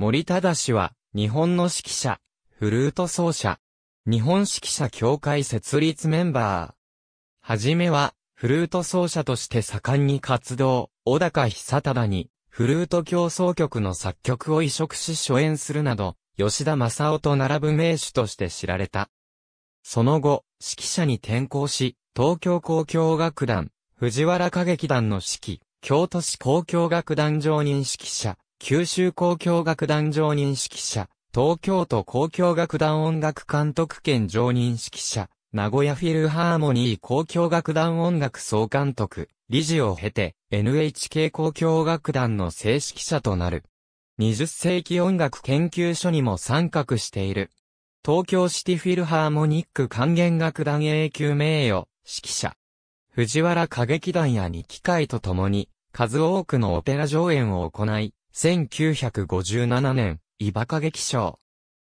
森忠氏は、日本の指揮者、フルート奏者、日本指揮者協会設立メンバー。はじめは、フルート奏者として盛んに活動、小高久忠に、フルート協奏曲の作曲を移植し初演するなど、吉田正夫と並ぶ名手として知られた。その後、指揮者に転向し、東京交響楽団、藤原歌劇団の指揮、京都市交響楽団常任指揮者、九州交響楽団常任指揮者、東京都交響楽団音楽監督兼常任指揮者、名古屋フィルハーモニー交響楽団音楽総監督、理事を経て、NHK 交響楽団の正式者となる。20世紀音楽研究所にも参画している。東京シティフィルハーモニック管弦楽団永久名誉、指揮者。藤原歌劇団や二機会とともに、数多くのオペラ上演を行い、1957年、イバカ劇賞。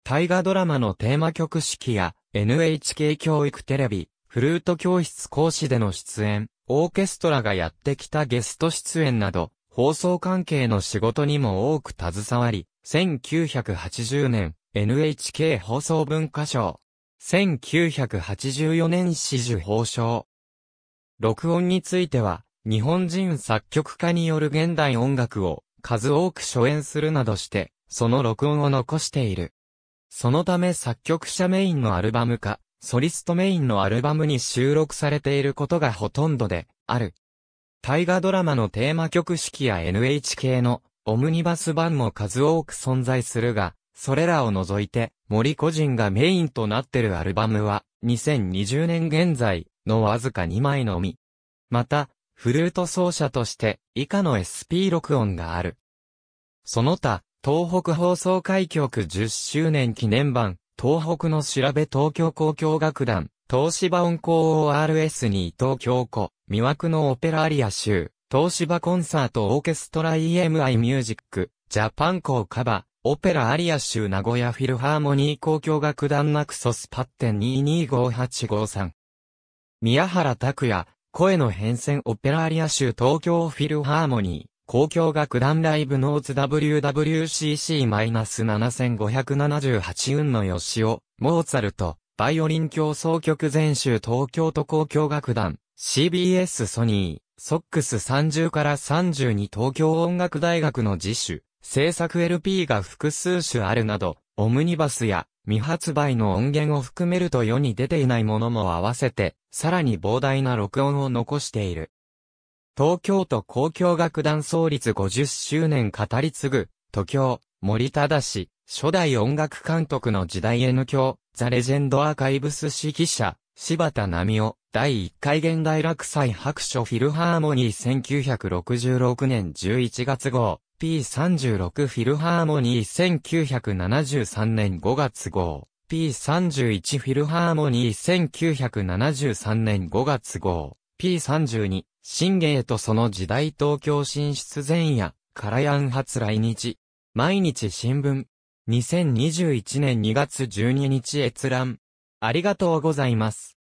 大河ドラマのテーマ曲式や NHK 教育テレビ、フルート教室講師での出演、オーケストラがやってきたゲスト出演など、放送関係の仕事にも多く携わり、1980年、NHK 放送文化賞。1984年始綬放送。録音については、日本人作曲家による現代音楽を数多く初演するなどして、その録音を残している。そのため作曲者メインのアルバムか、ソリストメインのアルバムに収録されていることがほとんどで、ある。大河ドラマのテーマ曲式や NHK のオムニバス版も数多く存在するが、それらを除いて森個人がメインとなってるアルバムは2020年現在のわずか2枚のみ。また、フルート奏者として以下の SP 録音がある。その他、東北放送開局10周年記念版、東北の調べ東京交響楽団、東芝音工 ORS に伊藤京子、魅惑のオペラアリア集、東芝コンサートオーケストラ EMI ミュージック、ジャパン校カバー、オペラアリア州名古屋フィルハーモニー交響楽団ナクソスパッテン2 2 5 8 5 3宮原拓也、声の変遷オペラーリア州東京フィルハーモニー、公共楽団ライブノーツ WWCC-7578 運の吉尾、モーツァルト、バイオリン協奏曲全州東京都公共楽団、CBS ソニー、ソックス30から32東京音楽大学の自主、制作 LP が複数種あるなど、オムニバスや未発売の音源を含めると世に出ていないものも合わせて、さらに膨大な録音を残している。東京都交響楽団創立50周年語り継ぐ、都京、森忠氏、初代音楽監督の時代への教、ザ・レジェンド・アーカイブス指揮者、柴田奈美夫、第1回現代落祭白書フィルハーモニー1966年11月号、P36 フィルハーモニー1973年5月号。P31 フィルハーモニー1973年5月号。P32 新芸とその時代東京進出前夜。カラヤン発来日。毎日新聞。2021年2月12日閲覧。ありがとうございます。